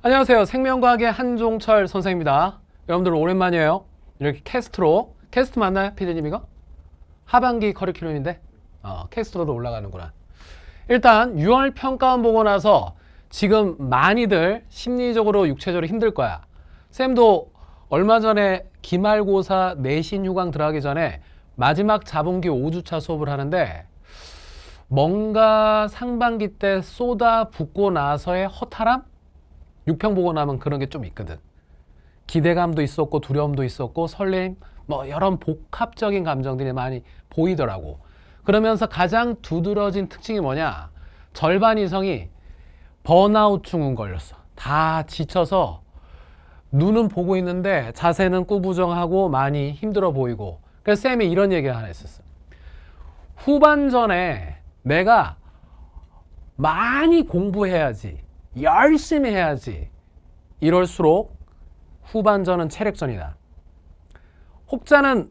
안녕하세요. 생명과학의 한종철 선생입니다. 여러분들 오랜만이에요. 이렇게 캐스트로 캐스트 맞나요, 피디님 이가 하반기 커리큘럼인데 어, 캐스트로도 올라가는구나. 일단 6월 평가원 보고 나서 지금 많이들 심리적으로 육체적으로 힘들 거야. 쌤도 얼마 전에 기말고사 내신 휴강 들어가기 전에 마지막 자본기 5주차 수업을 하는데 뭔가 상반기 때 쏟아 붓고 나서의 허탈함? 6평 보고 나면 그런 게 좀 있거든. 기대감도 있었고 두려움도 있었고 설레뭐 이런 복합적인 감정들이 많이 보이더라고. 그러면서 가장 두드러진 특징이 뭐냐? 절반 이상이 번아웃 증후 걸렸어. 다 지쳐서 눈은 보고 있는데 자세는 꾸부정하고 많이 힘들어 보이고 그래서 쌤이 이런 얘기 하나 했었어. 후반전에 내가 많이 공부해야지 열심히 해야지. 이럴수록 후반전은 체력전이다. 혹자는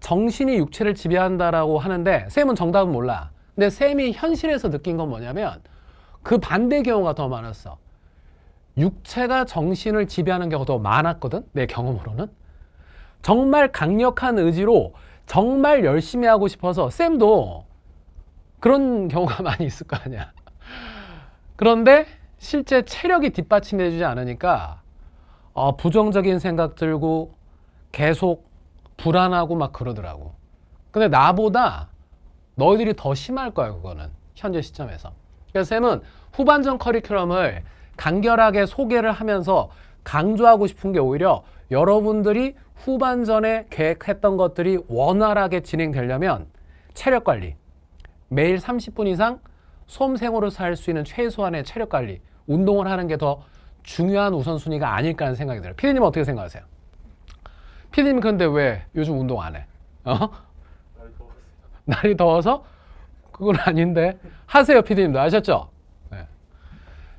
정신이 육체를 지배한다라고 하는데 쌤은 정답은 몰라. 근데 쌤이 현실에서 느낀 건 뭐냐면 그 반대 경우가 더 많았어. 육체가 정신을 지배하는 경우가 더 많았거든. 내 경험으로는. 정말 강력한 의지로 정말 열심히 하고 싶어서 쌤도 그런 경우가 많이 있을 거 아니야. 그런데 실제 체력이 뒷받침해 주지 않으니까 어, 부정적인 생각 들고 계속 불안하고 막 그러더라고. 근데 나보다 너희들이 더 심할 거야 그거는 현재 시점에서. 그래서 쌤은 후반전 커리큘럼을 간결하게 소개를 하면서 강조하고 싶은 게 오히려 여러분들이 후반전에 계획했던 것들이 원활하게 진행되려면 체력 관리 매일 30분 이상 솜생으로살수 있는 최소한의 체력 관리, 운동을 하는 게 더 중요한 우선순위가 아닐까 하는 생각이 들어요. 피디님 어떻게 생각하세요? 피디님 근데 왜 요즘 운동 안 해? 어? 날이 더워서? 그건 아닌데 하세요 피디님도 아셨죠? 네.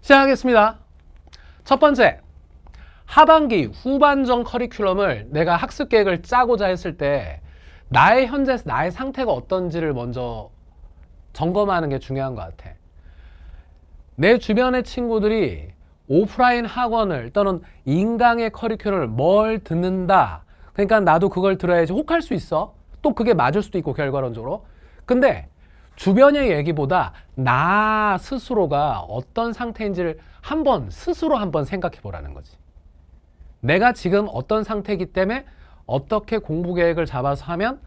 시작하겠습니다. 첫 번째, 하반기 후반전 커리큘럼을 내가 학습 계획을 짜고자 했을 때 나의 현재 나의 상태가 어떤지를 먼저 점검하는 게 중요한 것 같아. 내 주변의 친구들이 오프라인 학원을 또는 인강의 커리큘럼을 뭘 듣는다. 그러니까 나도 그걸 들어야지 혹할 수 있어. 또 그게 맞을 수도 있고 결과론적으로. 근데 주변의 얘기보다 나 스스로가 어떤 상태인지를 한번 스스로 한번 생각해 보라는 거지. 내가 지금 어떤 상태이기 때문에 어떻게 공부 계획을 잡아서 하면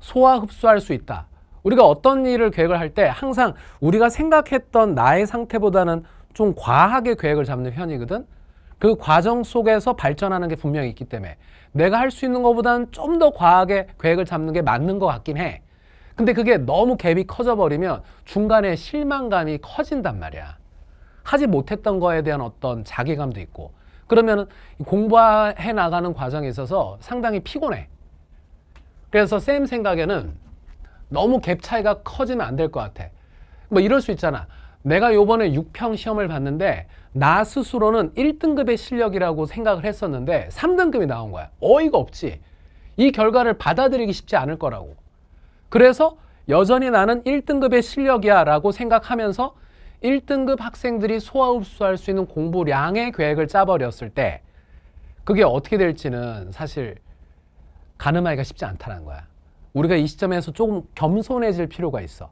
소화 흡수할 수 있다. 우리가 어떤 일을 계획을 할 때 항상 우리가 생각했던 나의 상태보다는 좀 과하게 계획을 잡는 편이거든. 그 과정 속에서 발전하는 게 분명히 있기 때문에 내가 할 수 있는 것보다는 좀 더 과하게 계획을 잡는 게 맞는 것 같긴 해. 근데 그게 너무 갭이 커져버리면 중간에 실망감이 커진단 말이야. 하지 못했던 거에 대한 어떤 자괴감도 있고. 그러면 공부해 나가는 과정에 있어서 상당히 피곤해. 그래서 쌤 생각에는 너무 갭 차이가 커지면 안 될 것 같아. 뭐 이럴 수 있잖아. 내가 요번에 6평 시험을 봤는데 나 스스로는 1등급의 실력이라고 생각을 했었는데 3등급이 나온 거야. 어이가 없지. 이 결과를 받아들이기 쉽지 않을 거라고. 그래서 여전히 나는 1등급의 실력이야 라고 생각하면서 1등급 학생들이 소화흡수할 수 있는 공부량의 계획을 짜버렸을 때 그게 어떻게 될지는 사실 가늠하기가 쉽지 않다는 거야. 우리가 이 시점에서 조금 겸손해질 필요가 있어.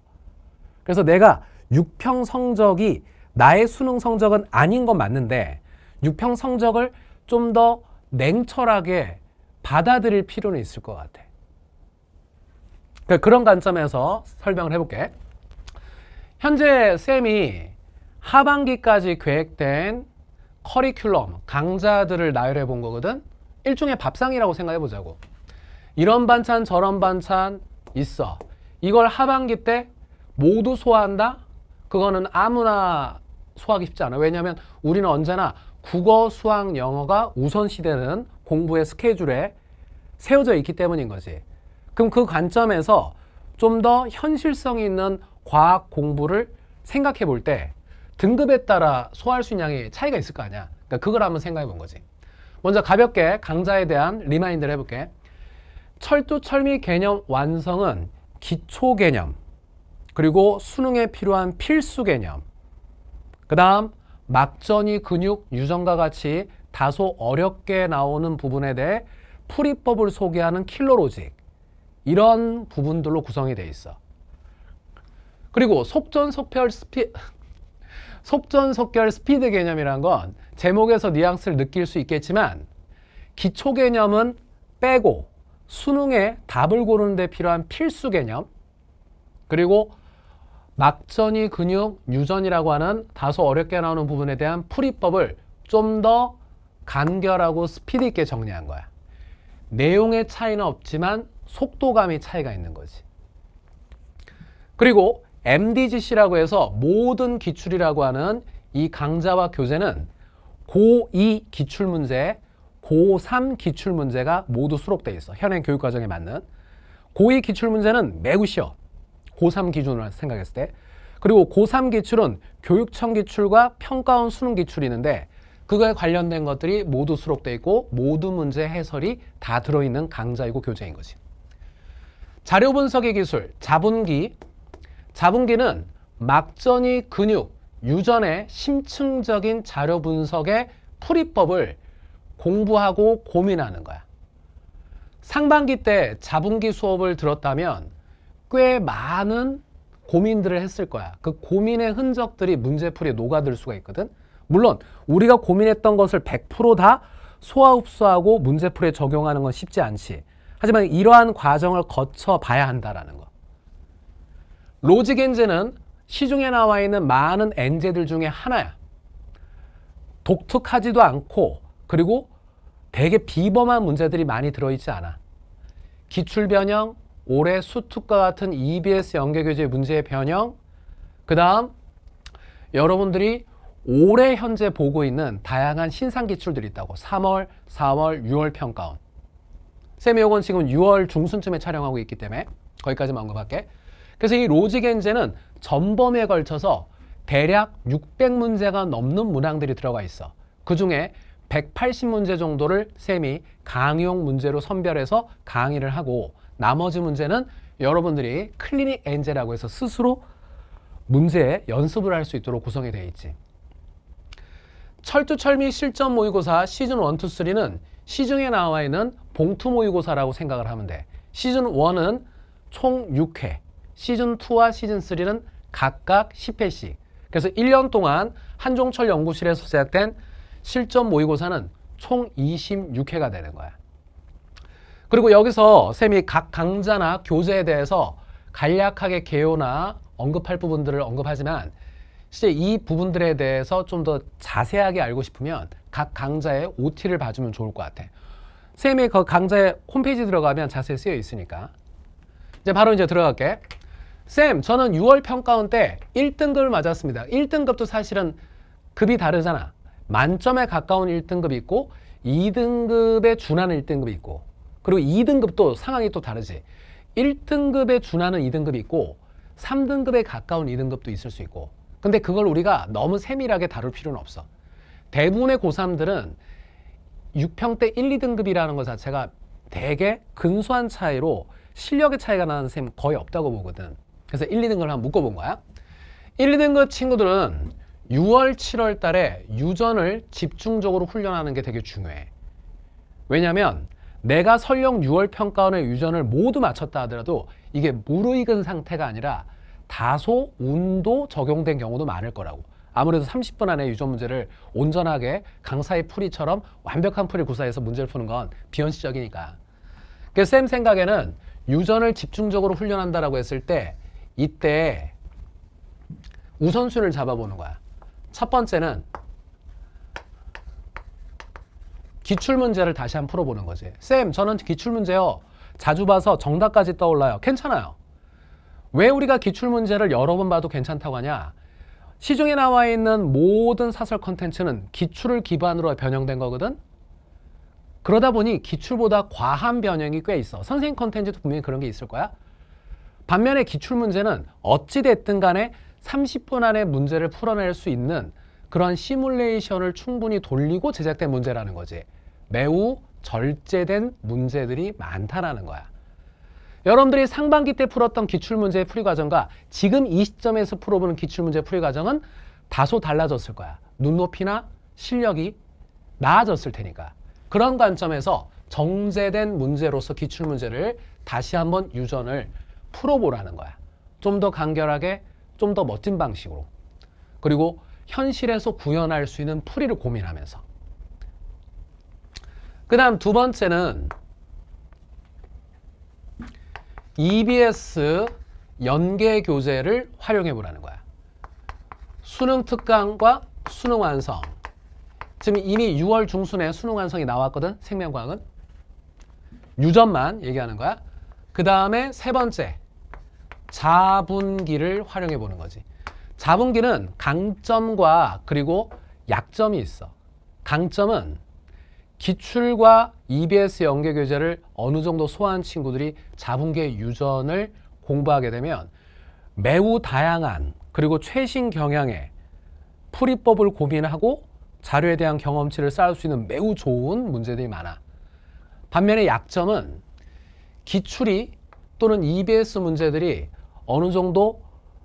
그래서 내가 6평 성적이 나의 수능 성적은 아닌 건 맞는데 6평 성적을 좀 더 냉철하게 받아들일 필요는 있을 것 같아. 그러니까 그런 관점에서 설명을 해볼게. 현재 쌤이 하반기까지 계획된 커리큘럼, 강좌들을 나열해 본 거거든. 일종의 밥상이라고 생각해 보자고. 이런 반찬 저런 반찬 있어. 이걸 하반기 때 모두 소화한다? 그거는 아무나 소화하기 쉽지 않아. 왜냐하면 우리는 언제나 국어, 수학, 영어가 우선시되는 공부의 스케줄에 세워져 있기 때문인 거지. 그럼 그 관점에서 좀 더 현실성 있는 과학 공부를 생각해 볼 때 등급에 따라 소화할 수 있는 양이 차이가 있을 거 아니야. 그러니까 그걸 한번 생각해 본 거지. 먼저 가볍게 강좌에 대한 리마인드를 해볼게. 철두철미 개념 완성은 기초 개념, 그리고 수능에 필요한 필수 개념, 그 다음 막전이 근육 유전과 같이 다소 어렵게 나오는 부분에 대해 풀이법을 소개하는 킬러로직, 이런 부분들로 구성이 되어 있어. 그리고 속전속결 스피 속전속결 스피드 개념이란 건 제목에서 뉘앙스를 느낄 수 있겠지만 기초 개념은 빼고 수능에 답을 고르는 데 필요한 필수 개념 그리고 막전이 근육 유전이라고 하는 다소 어렵게 나오는 부분에 대한 풀이법을 좀 더 간결하고 스피드 있게 정리한 거야. 내용의 차이는 없지만 속도감이 차이가 있는 거지. 그리고 MDGC라고 해서 모든 기출이라고 하는 이 강좌와 교재는 고2 기출문제 고3 기출문제가 모두 수록되어 있어. 현행 교육과정에 맞는. 고2 기출문제는 매우 쉬워. 고3 기준으로 생각했을 때. 그리고 고3 기출은 교육청 기출과 평가원 수능 기출이 있는데 그거에 관련된 것들이 모두 수록되어 있고 모두 문제 해설이 다 들어있는 강좌이고 교재인 거지. 자료 분석의 기술, 자분기. 자분기는 막전이 근육, 유전의 심층적인 자료 분석의 풀이법을 공부하고 고민하는 거야. 상반기 때 자분기 수업을 들었다면 꽤 많은 고민들을 했을 거야. 그 고민의 흔적들이 문제풀이에 녹아들 수가 있거든. 물론 우리가 고민했던 것을 100%다 소화 흡수하고 문제풀이에 적용하는 건 쉽지 않지. 하지만 이러한 과정을 거쳐 봐야 한다라는 거. 로직 엔진은 시중에 나와 있는 많은 엔제들 중에 하나야. 독특하지도 않고 그리고 되게 비범한 문제들이 많이 들어있지 않아. 기출 변형, 올해 수특과 같은 EBS 연계교재 문제의 변형, 그 다음 여러분들이 올해 현재 보고 있는 다양한 신상 기출들이 있다고 3월, 4월, 6월 평가원 쌤이 요건 지금 6월 중순쯤에 촬영하고 있기 때문에 거기까지만 언급할게 그래서 이 로직 엔제는 전범에 걸쳐서 대략 600문제가 넘는 문항들이 들어가 있어 그 중에 180문제 정도를 쌤이 강용 문제로 선별해서 강의를 하고 나머지 문제는 여러분들이 클리닉 엔제라고 해서 스스로 문제 연습을 할 수 있도록 구성이 되어 있지. 철두철미 실전 모의고사 시즌 1, 2, 3는 시중에 나와 있는 봉투 모의고사라고 생각을 하면 돼. 시즌 1은 총 6회, 시즌 2와 시즌 3는 각각 10회씩. 그래서 1년 동안 한종철 연구실에서 제작된 실전 모의고사는 총 26회가 되는 거야. 그리고 여기서 쌤이 각 강좌나 교재에 대해서 간략하게 개요나 언급할 부분들을 언급하지만 실제 이 부분들에 대해서 좀 더 자세하게 알고 싶으면 각 강좌의 OT를 봐주면 좋을 것 같아. 쌤이그 강좌의 홈페이지 들어가면 자세히 쓰여 있으니까. 이제 바로 이제 들어갈게. 쌤, 저는 6월 평가원 때 1등급을 맞았습니다. 1등급도 사실은 급이 다르잖아. 만점에 가까운 1등급이 있고 2등급에 준하는 1등급이 있고 그리고 2등급도 상황이 또 다르지 1등급에 준하는 2등급이 있고 3등급에 가까운 2등급도 있을 수 있고 근데 그걸 우리가 너무 세밀하게 다룰 필요는 없어 대부분의 고3들은 6평대 1, 2등급이라는 것 자체가 대개 근소한 차이로 실력의 차이가 나는 셈 거의 없다고 보거든 그래서 1, 2등급을 한번 묶어본 거야 1, 2등급 친구들은 6월, 7월 달에 유전을 집중적으로 훈련하는 게 되게 중요해. 왜냐하면 내가 설령 6월 평가원의 유전을 모두 마쳤다 하더라도 이게 무르익은 상태가 아니라 다소 운도 적용된 경우도 많을 거라고. 아무래도 30분 안에 유전 문제를 온전하게 강사의 풀이처럼 완벽한 풀이 구사해서 문제를 푸는 건 비현실적이니까. 그래서 쌤 생각에는 유전을 집중적으로 훈련한다라고 했을 때 이때 우선순위를 잡아보는 거야. 첫 번째는 기출문제를 다시 한번 풀어보는 거지. 쌤, 저는 기출문제요. 자주 봐서 정답까지 떠올라요. 괜찮아요. 왜 우리가 기출문제를 여러 번 봐도 괜찮다고 하냐? 시중에 나와 있는 모든 사설 컨텐츠는 기출을 기반으로 변형된 거거든? 그러다 보니 기출보다 과한 변형이 꽤 있어. 선생님 컨텐츠도 분명히 그런 게 있을 거야. 반면에 기출문제는 어찌됐든 간에 30분 안에 문제를 풀어낼 수 있는 그런 시뮬레이션을 충분히 돌리고 제작된 문제라는 거지. 매우 절제된 문제들이 많다라는 거야. 여러분들이 상반기 때 풀었던 기출문제 풀이 과정과 지금 이 시점에서 풀어보는 기출문제 풀이 과정은 다소 달라졌을 거야. 눈높이나 실력이 나아졌을 테니까. 그런 관점에서 정제된 문제로서 기출문제를 다시 한번 유전을 풀어보라는 거야. 좀 더 간결하게, 좀더 멋진 방식으로 그리고 현실에서 구현할 수 있는 풀이를 고민하면서 그 다음 두 번째는 EBS 연계 교재를 활용해 보라는 거야. 수능 특강과 수능 완성. 지금 이미 6월 중순에 수능 완성이 나왔거든. 생명과학은. 유전만 얘기하는 거야. 그 다음에 세 번째. 자분기를 활용해 보는 거지. 자분기는 강점과 그리고 약점이 있어. 강점은 기출과 EBS 연계교재를 어느 정도 소화한 친구들이 자분기의 유전을 공부하게 되면 매우 다양한 그리고 최신 경향의 풀이법을 고민하고 자료에 대한 경험치를 쌓을 수 있는 매우 좋은 문제들이 많아. 반면에 약점은 기출이 또는 EBS 문제들이 어느 정도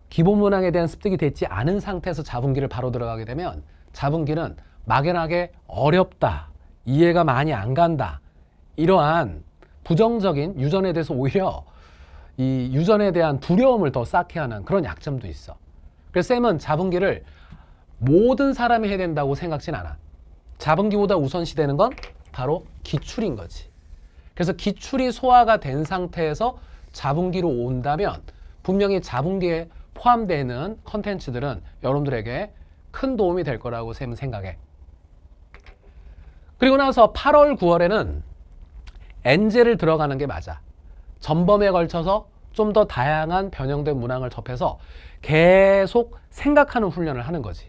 기본 문항에 대한 습득이 됐지 않은 상태에서 자분기를 바로 들어가게 되면 자분기는 막연하게 어렵다, 이해가 많이 안 간다 이러한 부정적인 유전에 대해서 오히려 이 유전에 대한 두려움을 더 쌓게 하는 그런 약점도 있어. 그래서 쌤은 자분기를 모든 사람이 해야 된다고 생각진 않아. 자분기보다 우선시되는 건 바로 기출인 거지. 그래서 기출이 소화가 된 상태에서 자분기로 온다면 분명히 자본기에 포함되는 컨텐츠들은 여러분들에게 큰 도움이 될 거라고 쌤은 생각해. 그리고 나서 8월, 9월에는 엔젤을 들어가는 게 맞아. 전범에 걸쳐서 좀 더 다양한 변형된 문항을 접해서 계속 생각하는 훈련을 하는 거지.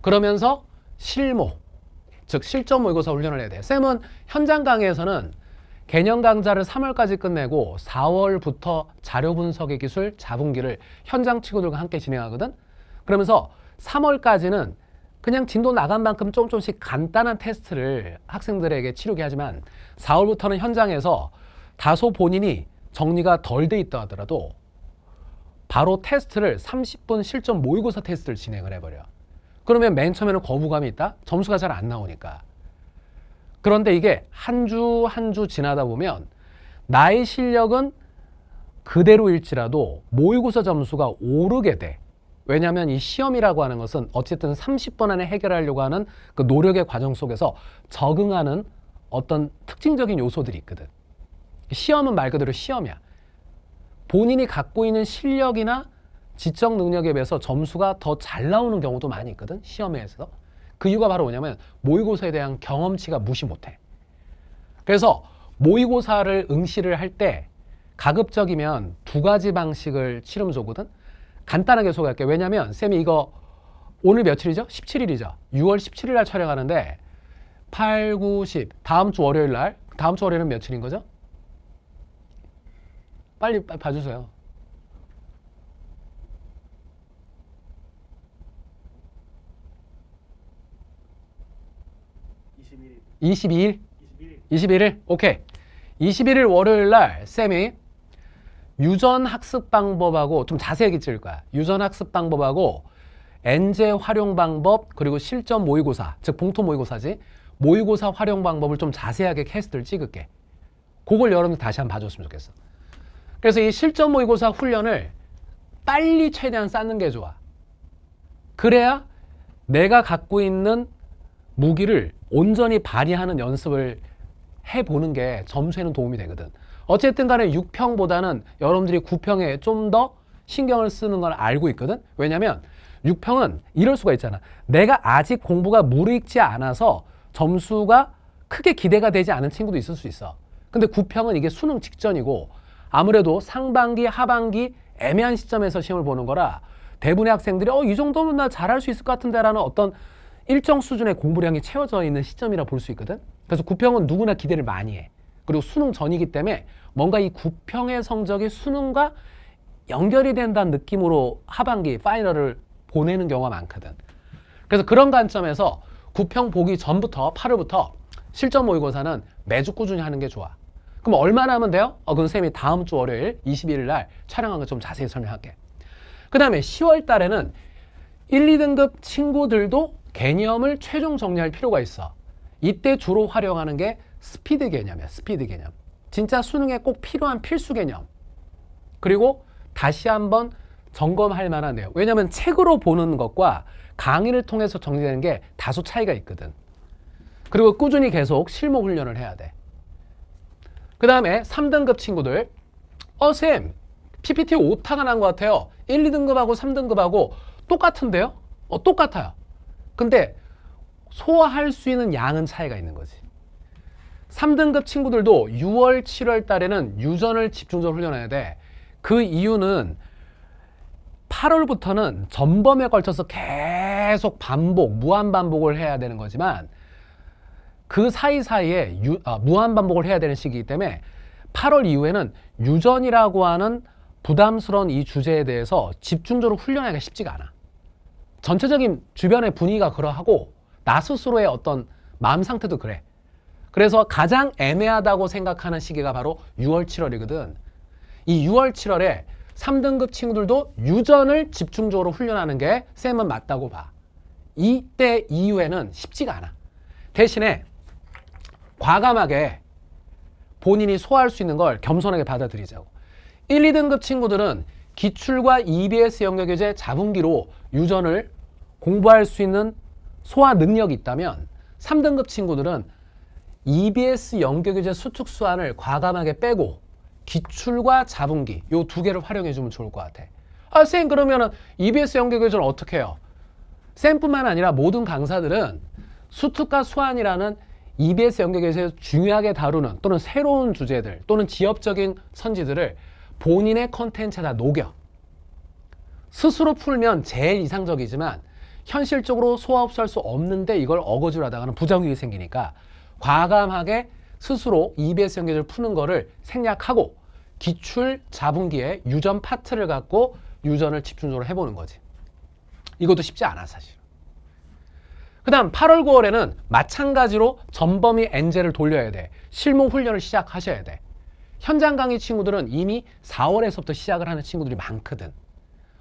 그러면서 실모, 즉 실전 모의고사 훈련을 해야 돼. 쌤은 현장 강의에서는 개념 강좌를 3월까지 끝내고 4월부터 자료 분석의 기술 자분기를 현장 친구들과 함께 진행하거든. 그러면서 3월까지는 그냥 진도 나간 만큼 조금 조금씩 간단한 테스트를 학생들에게 치르게 하지만 4월부터는 현장에서 다소 본인이 정리가 덜 돼 있다 하더라도 바로 테스트를 30분 실전 모의고사 테스트를 진행을 해버려. 그러면 맨 처음에는 거부감이 있다? 점수가 잘 안 나오니까. 그런데 이게 한 주 한 주 지나다 보면 나의 실력은 그대로일지라도 모의고사 점수가 오르게 돼. 왜냐하면 이 시험이라고 하는 것은 어쨌든 3 0번 안에 해결하려고 하는 그 노력의 과정 속에서 적응하는 어떤 특징적인 요소들이 있거든. 시험은 말 그대로 시험이야. 본인이 갖고 있는 실력이나 지적 능력에 비해서 점수가 더 잘 나오는 경우도 많이 있거든. 시험에서. 그 이유가 바로 뭐냐면 모의고사에 대한 경험치가 무시 못해. 그래서 모의고사를 응시를 할 때 가급적이면 두 가지 방식을 치르면서 거든 간단하게 소개할게요. 왜냐면 쌤이 이거 오늘 며칠이죠? 17일이죠. 6월 17일 날 촬영하는데 8, 9, 10 다음 주 월요일 날 다음 주 월요일은 며칠인 거죠? 빨리 봐주세요. 22일? 21일. 21일? 오케이. 21일 월요일 날 쌤이 유전 학습 방법하고 좀 자세히 기칠 거야. 유전 학습 방법하고 엔제 활용 방법 그리고 실전 모의고사 즉 봉토 모의고사지 모의고사 활용 방법을 좀 자세하게 캐스트를 찍을게. 그걸 여러분들 다시 한번 봐줬으면 좋겠어. 그래서 이 실전 모의고사 훈련을 빨리 최대한 쌓는 게 좋아. 그래야 내가 갖고 있는 무기를 온전히 발휘하는 연습을 해보는 게 점수에는 도움이 되거든. 어쨌든 간에 6평보다는 여러분들이 9평에 좀 더 신경을 쓰는 걸 알고 있거든. 왜냐면 6평은 이럴 수가 있잖아. 내가 아직 공부가 무르익지 않아서 점수가 크게 기대가 되지 않은 친구도 있을 수 있어. 근데 9평은 이게 수능 직전이고 아무래도 상반기, 하반기 애매한 시점에서 시험을 보는 거라 대부분의 학생들이 어, 이 정도면 나 잘할 수 있을 것 같은데 라는 어떤 일정 수준의 공부량이 채워져 있는 시점이라 볼 수 있거든. 그래서 구평은 누구나 기대를 많이 해. 그리고 수능 전이기 때문에 뭔가 이 구평의 성적이 수능과 연결이 된다는 느낌으로 하반기 파이널을 보내는 경우가 많거든. 그래서 그런 관점에서 구평 보기 전부터 8월부터 실전 모의고사는 매주 꾸준히 하는 게 좋아. 그럼 얼마나 하면 돼요? 어, 그건 님이 다음 주 월요일 21일 날 촬영한 거 좀 자세히 설명할게. 그 다음에 10월 달에는 1, 2등급 친구들도 개념을 최종 정리할 필요가 있어. 이때 주로 활용하는 게 스피드 개념이야. 스피드 개념. 진짜 수능에 꼭 필요한 필수 개념. 그리고 다시 한번 점검할 만한 내용. 왜냐하면 책으로 보는 것과 강의를 통해서 정리되는 게 다소 차이가 있거든. 그리고 꾸준히 계속 실무 훈련을 해야 돼. 그 다음에 3등급 친구들. 어, 쌤. PPT 오타가 난 것 같아요. 1, 2등급하고 3등급하고 똑같은데요? 어, 똑같아요. 근데 소화할 수 있는 양은 차이가 있는 거지. 3등급 친구들도 6월, 7월 달에는 유전을 집중적으로 훈련해야 돼. 그 이유는 8월부터는 전범에 걸쳐서 계속 반복, 무한 반복을 해야 되는 거지만 그 사이사이에 유, 아, 무한 반복을 해야 되는 시기이기 때문에 8월 이후에는 유전이라고 하는 부담스러운 이 주제에 대해서 집중적으로 훈련하기가 쉽지가 않아. 전체적인 주변의 분위기가 그러하고 나 스스로의 어떤 마음 상태도 그래. 그래서 가장 애매하다고 생각하는 시기가 바로 6월, 7월이거든. 이 6월, 7월에 3등급 친구들도 유전을 집중적으로 훈련하는 게 쌤은 맞다고 봐. 이때 이후에는 쉽지가 않아. 대신에 과감하게 본인이 소화할 수 있는 걸 겸손하게 받아들이자고. 1, 2등급 친구들은 기출과 EBS 영역 교재 자분기로 유전을 공부할 수 있는 소화 능력이 있다면 3등급 친구들은 EBS 연계교재 수특수안을 과감하게 빼고 기출과 자분기 요 두 개를 활용해 주면 좋을 것 같아. 아, 선 그러면은 EBS 연계교재는 어떻게 해요? 쌤뿐만 아니라 모든 강사들은 수특과 수안이라는 EBS 연계교재에서 중요하게 다루는 또는 새로운 주제들 또는 지엽적인 선지들을 본인의 컨텐츠에다 녹여. 스스로 풀면 제일 이상적이지만 현실적으로 소화 흡수할 수 없는데 이걸 어거지로 하다가는 부작용이 생기니까 과감하게 스스로 EBS 연계를 푸는 거를 생략하고 기출 자분기에 유전 파트를 갖고 유전을 집중적으로 해보는 거지. 이것도 쉽지 않아 사실. 그 다음 8월 9월에는 마찬가지로 전범위 엔젤을 돌려야 돼. 실무 훈련을 시작하셔야 돼. 현장 강의 친구들은 이미 4월에서부터 시작을 하는 친구들이 많거든.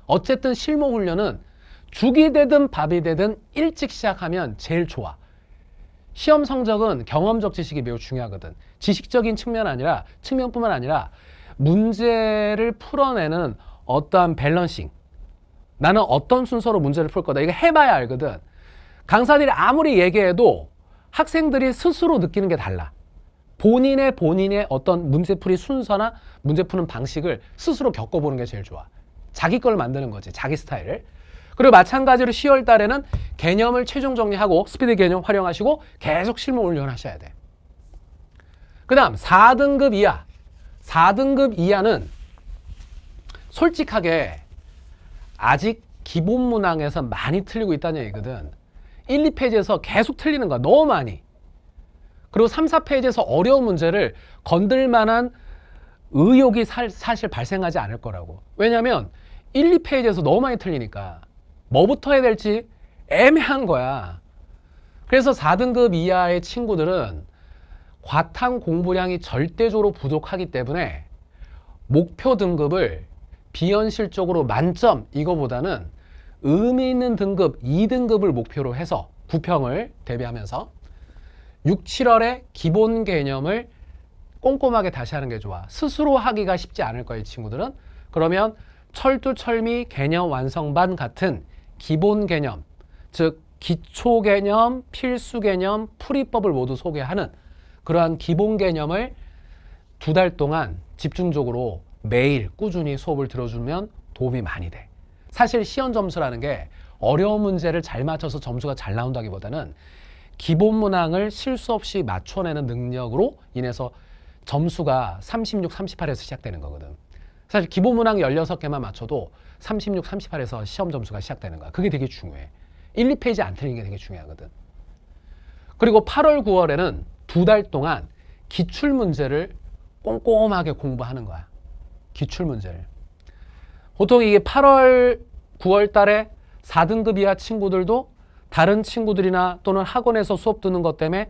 어쨌든 실무 훈련은 죽이 되든 밥이 되든 일찍 시작하면 제일 좋아. 시험 성적은 경험적 지식이 매우 중요하거든. 지식적인 측면 아니라 측면뿐만 아니라 문제를 풀어내는 어떠한 밸런싱. 나는 어떤 순서로 문제를 풀 거다. 이거 해봐야 알거든. 강사들이 아무리 얘기해도 학생들이 스스로 느끼는 게 달라. 본인의 본인의 어떤 문제풀이 순서나 문제푸는 방식을 스스로 겪어보는 게 제일 좋아. 자기 걸 만드는 거지. 자기 스타일을. 그리고 마찬가지로 10월 달에는 개념을 최종 정리하고 스피드 개념 활용하시고 계속 실무 훈련하셔야 돼. 그 다음 4등급 이하 4등급 이하는 솔직하게 아직 기본 문항에서 많이 틀리고 있다는 얘기거든. 1, 2페이지에서 계속 틀리는 거야. 너무 많이. 그리고 3, 4페이지에서 어려운 문제를 건들 만한 의욕이 살, 사실 발생하지 않을 거라고. 왜냐하면 1, 2페이지에서 너무 많이 틀리니까. 뭐부터 해야 될지 애매한 거야. 그래서 4등급 이하의 친구들은 과탐 공부량이 절대적으로 부족하기 때문에 목표 등급을 비현실적으로 만점 이거보다는 의미 있는 등급 2등급을 목표로 해서 부평을 대비하면서 6, 7월에 기본 개념을 꼼꼼하게 다시 하는 게 좋아. 스스로 하기가 쉽지 않을 거예요, 친구들은. 그러면 철두철미 개념 완성반 같은 기본 개념, 즉 기초 개념, 필수 개념, 풀이법을 모두 소개하는 그러한 기본 개념을 두 달 동안 집중적으로 매일 꾸준히 수업을 들어주면 도움이 많이 돼. 사실 시험 점수라는 게 어려운 문제를 잘 맞춰서 점수가 잘 나온다기보다는 기본 문항을 실수 없이 맞춰내는 능력으로 인해서 점수가 36, 38에서 시작되는 거거든. 사실 기본 문항 16개만 맞춰도 36, 38에서 시험 점수가 시작되는 거야. 그게 되게 중요해. 1, 2페이지 안틀린게 되게 중요하거든. 그리고 8월, 9월에는 두 달 동안 기출 문제를 꼼꼼하게 공부하는 거야. 기출 문제를. 보통 이게 8월, 9월 달에 4등급 이하 친구들도 다른 친구들이나 또는 학원에서 수업 듣는 것 때문에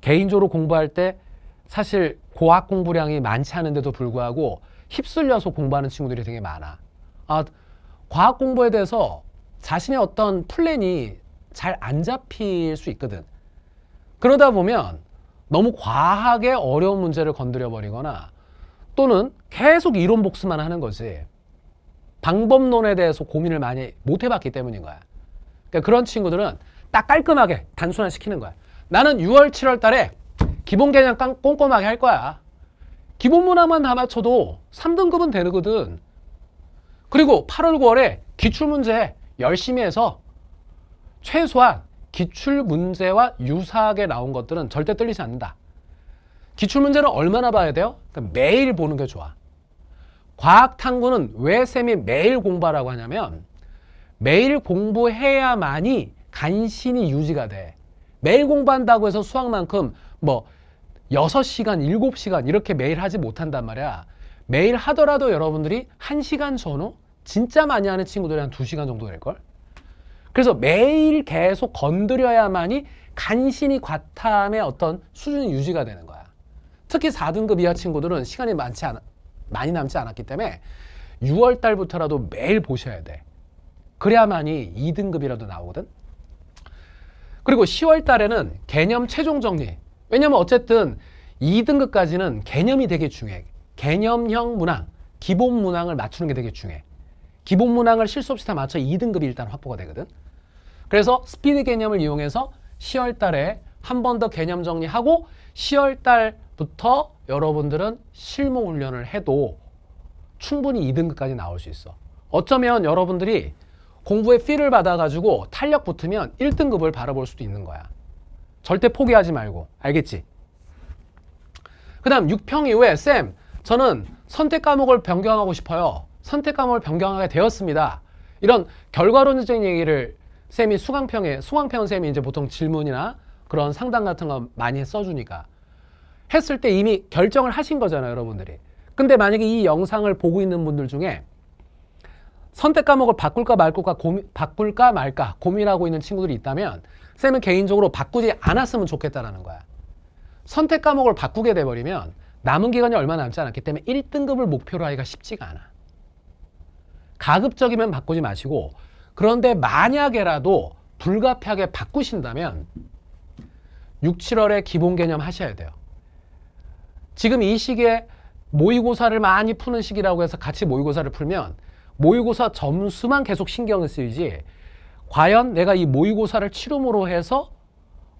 개인적으로 공부할 때 사실 고학 공부량이 많지 않은데도 불구하고 휩쓸려서 공부하는 친구들이 되게 많아. 아, 과학 공부에 대해서 자신의 어떤 플랜이 잘 안 잡힐 수 있거든. 그러다 보면 너무 과하게 어려운 문제를 건드려 버리거나 또는 계속 이론 복습만 하는 거지. 방법론에 대해서 고민을 많이 못 해봤기 때문인 거야. 그러니까 그런 친구들은 딱 깔끔하게 단순화 시키는 거야. 나는 6월, 7월 달에 기본 개념 꼼꼼하게 할 거야. 기본 문화만다 맞춰도 3등급은 되거든. 그리고 8월, 9월에 기출문제 열심히 해서 최소한 기출문제와 유사하게 나온 것들은 절대 틀리지 않는다. 기출문제를 얼마나 봐야 돼요? 그러니까 매일 보는 게 좋아. 과학탐구는 왜 쌤이 매일 공부하라고 하냐면 매일 공부해야만이 간신히 유지가 돼. 매일 공부한다고 해서 수학만큼 뭐 6시간, 7시간 이렇게 매일 하지 못한단 말이야. 매일 하더라도 여러분들이 한시간 전후 진짜 많이 하는 친구들이 한 두시간 정도 될걸? 그래서 매일 계속 건드려야만이 간신히 과탐의 어떤 수준이 유지가 되는 거야. 특히 4등급 이하 친구들은 시간이 많지 않, 많이 남지 않았기 때문에 6월 달부터라도 매일 보셔야 돼. 그래야만이 2등급이라도 나오거든. 그리고 10월 달에는 개념 최종 정리. 왜냐면 어쨌든 2등급까지는 개념이 되게 중요해. 개념형 문항, 기본 문항을 맞추는 게 되게 중요해. 기본 문항을 실수 없이 다 맞춰 2등급이 일단 확보가 되거든. 그래서 스피드 개념을 이용해서 10월 달에 한 번 더 개념 정리하고 10월 달부터 여러분들은 실무 훈련을 해도 충분히 2등급까지 나올 수 있어. 어쩌면 여러분들이 공부에 필을 받아가지고 탄력 붙으면 1등급을 바라볼 수도 있는 거야. 절대 포기하지 말고. 알겠지? 그 다음 6평 이후에 쌤 저는 선택 과목을 변경하고 싶어요. 선택 과목을 변경하게 되었습니다. 이런 결과론적인 얘기를 쌤이 수강평에 수강평 쌤이 이제 보통 질문이나 그런 상담 같은 거 많이 써주니까 했을 때 이미 결정을 하신 거잖아요, 여러분들이. 근데 만약에 이 영상을 보고 있는 분들 중에 선택 과목을 바꿀까 말까 고민, 바꿀까 말까 고민하고 있는 친구들이 있다면 쌤은 개인적으로 바꾸지 않았으면 좋겠다라는 거야. 선택 과목을 바꾸게 돼버리면 남은 기간이 얼마 남지 않았기 때문에 1등급을 목표로 하기가 쉽지가 않아. 가급적이면 바꾸지 마시고 그런데 만약에라도 불가피하게 바꾸신다면 6, 7월에 기본 개념 하셔야 돼요. 지금 이 시기에 모의고사를 많이 푸는 시기라고 해서 같이 모의고사를 풀면 모의고사 점수만 계속 신경을 쓰이지 과연 내가 이 모의고사를 치름으로 해서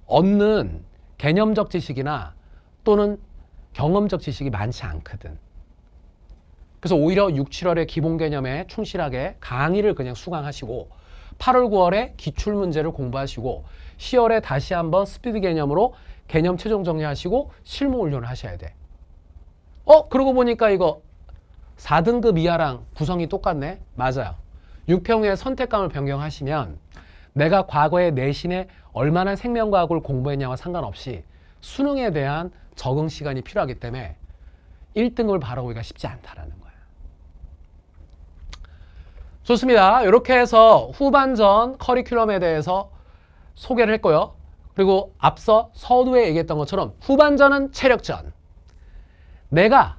얻는 개념적 지식이나 또는 경험적 지식이 많지 않거든. 그래서 오히려 6, 7월에 기본 개념에 충실하게 강의를 그냥 수강하시고 8월, 9월에 기출 문제를 공부하시고 10월에 다시 한번 스피드 개념으로 개념 최종 정리하시고 실무 훈련을 하셔야 돼. 어? 그러고 보니까 이거 4등급 이하랑 구성이 똑같네? 맞아요. 6평의 선택감을 변경하시면 내가 과거에 내신에 얼마나 생명과학을 공부했냐와 상관없이 수능에 대한 적응 시간이 필요하기 때문에 1등급을 바라보기가 쉽지 않다라는 거예요. 좋습니다. 이렇게 해서 후반전 커리큘럼에 대해서 소개를 했고요. 그리고 앞서 서두에 얘기했던 것처럼 후반전은 체력전. 내가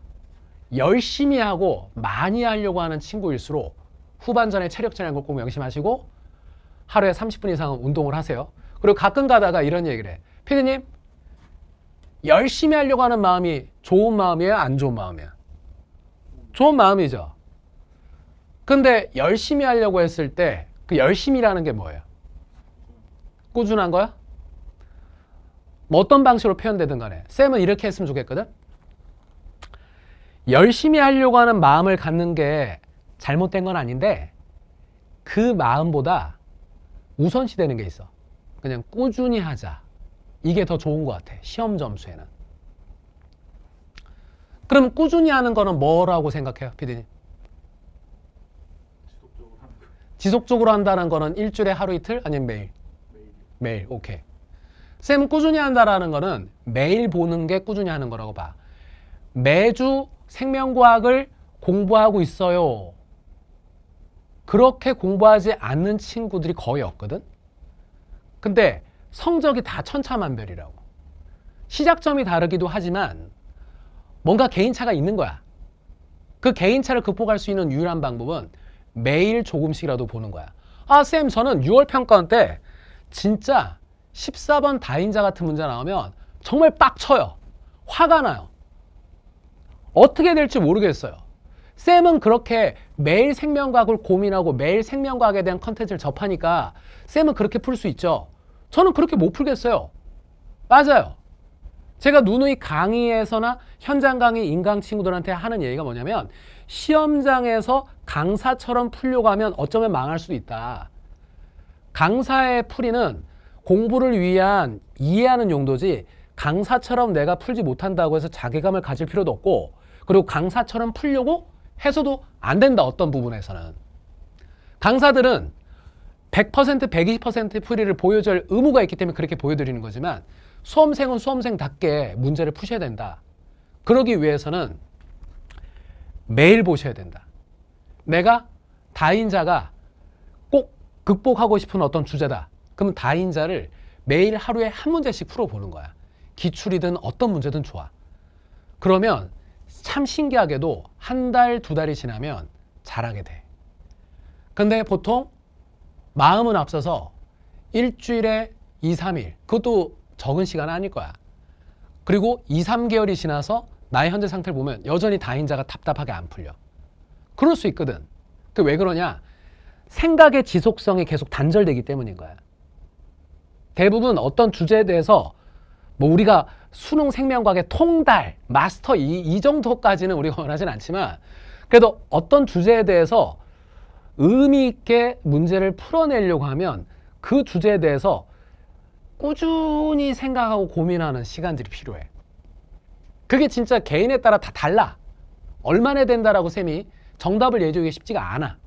열심히 하고 많이 하려고 하는 친구일수록 후반전에 체력전이라는 걸꼭 명심하시고 하루에 30분 이상은 운동을 하세요. 그리고 가끔 가다가 이런 얘기를 해. 피디님, 열심히 하려고 하는 마음이 좋은 마음이에요? 안 좋은 마음이에요? 좋은 마음이죠. 근데 열심히 하려고 했을 때 그 열심이라는 게 뭐예요? 꾸준한 거야? 뭐 어떤 방식으로 표현되든 간에 쌤은 이렇게 했으면 좋겠거든? 열심히 하려고 하는 마음을 갖는 게 잘못된 건 아닌데 그 마음보다 우선시 되는 게 있어. 그냥 꾸준히 하자. 이게 더 좋은 것 같아. 시험 점수에는. 그럼 꾸준히 하는 거는 뭐라고 생각해요, 피디님? 지속적으로, 한다는 거는 일주일에 하루 이틀 아니면 매일? 매일. 매일, 오케이. 쌤 꾸준히 한다라는 거는 매일 보는 게 꾸준히 하는 거라고 봐. 매주 생명과학을 공부하고 있어요. 그렇게 공부하지 않는 친구들이 거의 없거든? 근데 성적이 다 천차만별이라고. 시작점이 다르기도 하지만 뭔가 개인차가 있는 거야. 그 개인차를 극복할 수 있는 유일한 방법은 매일 조금씩이라도 보는 거야. 아, 쌤, 저는 6월 평가원 때 진짜 14번 다인자 같은 문제 나오면 정말 빡쳐요. 화가 나요. 어떻게 될지 모르겠어요. 쌤은 그렇게 매일 생명과학을 고민하고 매일 생명과학에 대한 컨텐츠를 접하니까 쌤은 그렇게 풀 수 있죠. 저는 그렇게 못 풀겠어요. 맞아요. 제가 누누이 강의에서나 현장 강의 인강 친구들한테 하는 얘기가 뭐냐면 시험장에서 강사처럼 풀려고 하면 어쩌면 망할 수도 있다. 강사의 풀이는 공부를 위한 이해하는 용도지 강사처럼 내가 풀지 못한다고 해서 자괴감을 가질 필요도 없고 그리고 강사처럼 풀려고 해서도 안 된다 어떤 부분에서는 강사들은 100% 120% 풀이를 보여줄 의무가 있기 때문에 그렇게 보여드리는 거지만 수험생은 수험생답게 문제를 푸셔야 된다. 그러기 위해서는 매일 보셔야 된다. 내가 다인자가 꼭 극복하고 싶은 어떤 주제다. 그럼 다인자를 매일 하루에 한 문제씩 풀어보는 거야. 기출이든 어떤 문제든 좋아. 그러면 참 신기하게도 한 달, 두 달이 지나면 잘하게 돼. 근데 보통 마음은 앞서서 일주일에 2, 3일 그것도 적은 시간 아닐 거야. 그리고 2, 3개월이 지나서 나의 현재 상태를 보면 여전히 다인자가 답답하게 안 풀려. 그럴 수 있거든. 그 왜 그러냐? 생각의 지속성이 계속 단절되기 때문인 거야. 대부분 어떤 주제에 대해서 뭐 우리가 수능 생명과학의 통달, 마스터 이, 이 정도까지는 우리가 원하진 않지만 그래도 어떤 주제에 대해서 의미 있게 문제를 풀어내려고 하면 그 주제에 대해서 꾸준히 생각하고 고민하는 시간들이 필요해. 그게 진짜 개인에 따라 다 달라. 얼마나 된다라고 쌤이 정답을 예주하기 쉽지가 않아.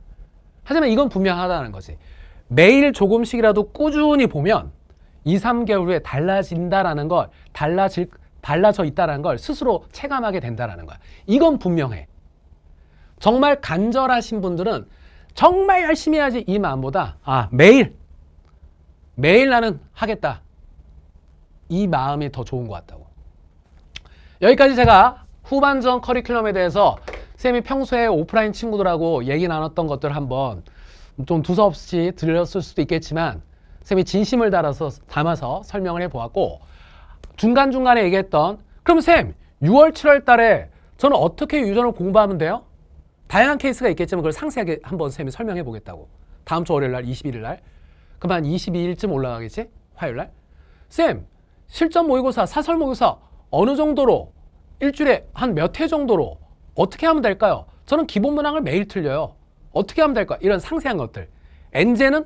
하지만 이건 분명하다는 거지. 매일 조금씩이라도 꾸준히 보면 2, 3개월 후에 달라진다라는 걸 달라질 달라져 있다라는 걸 스스로 체감하게 된다라는 거야. 이건 분명해. 정말 간절하신 분들은 정말 열심히 해야지 이 마음보다 아 매일 매일 나는 하겠다 이 마음이 더 좋은 것 같다고 여기까지 제가 후반전 커리큘럼에 대해서 쌤이 평소에 오프라인 친구들하고 얘기 나눴던 것들 한번 좀 두서없이 들렸을 수도 있겠지만 쌤이 진심을 달아서, 담아서 설명을 해보았고 중간중간에 얘기했던 그럼 쌤 6월 7월 달에 저는 어떻게 유전을 공부하면 돼요? 다양한 케이스가 있겠지만 그걸 상세하게 한번 쌤이 설명해 보겠다고. 다음 주 월요일 날 21일 날. 그럼 22일쯤 올라가겠지? 화요일 날. 쌤, 실전 모의고사, 사설 모의고사 어느 정도로 일주일에 한 몇 회 정도로 어떻게 하면 될까요? 저는 기본 문항을 매일 틀려요. 어떻게 하면 될까? 이런 상세한 것들. 엔제는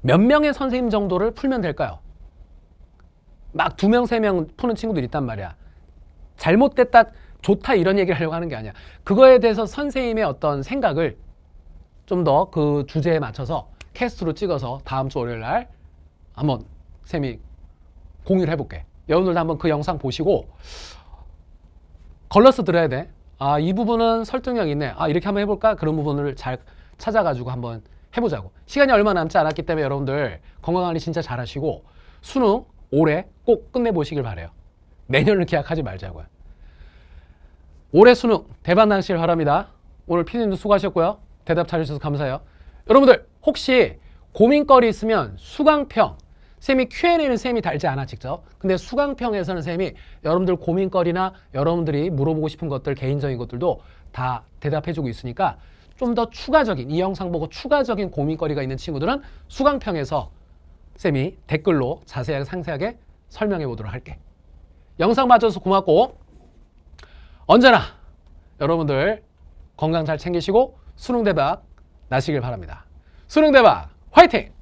몇 명의 선생님 정도를 풀면 될까요? 막 두 명, 세 명 푸는 친구들 있단 말이야. 잘못됐다 좋다 이런 얘기를 하려고 하는 게 아니야. 그거에 대해서 선생님의 어떤 생각을 좀 더 그 주제에 맞춰서 캐스트로 찍어서 다음 주 월요일 날 한번 쌤이 공유를 해볼게. 여러분들도 한번 그 영상 보시고 걸러서 들어야 돼. 아, 이 부분은 설득력 있네. 아, 이렇게 한번 해볼까? 그런 부분을 잘 찾아가지고 한번 해보자고. 시간이 얼마 남지 않았기 때문에 여러분들 건강관리 진짜 잘하시고 수능 올해 꼭 끝내보시길 바래요. 내년을 기약하지 말자고요. 올해 수능 대반 당시를 바랍니다. 오늘 피디님도 수고하셨고요. 대답 잘해주셔서 감사해요. 여러분들 혹시 고민거리 있으면 수강평 쌤이 Q&A는 쌤이 달지 않아 직접 근데 수강평에서는 쌤이 여러분들 고민거리나 여러분들이 물어보고 싶은 것들 개인적인 것들도 다 대답해주고 있으니까 좀 더 추가적인 이 영상 보고 추가적인 고민거리가 있는 친구들은 수강평에서 쌤이 댓글로 자세하게 상세하게 설명해 보도록 할게 영상 봐줘서 고맙고 언제나 여러분들 건강 잘 챙기시고 수능 대박 나시길 바랍니다. 수능 대박 화이팅!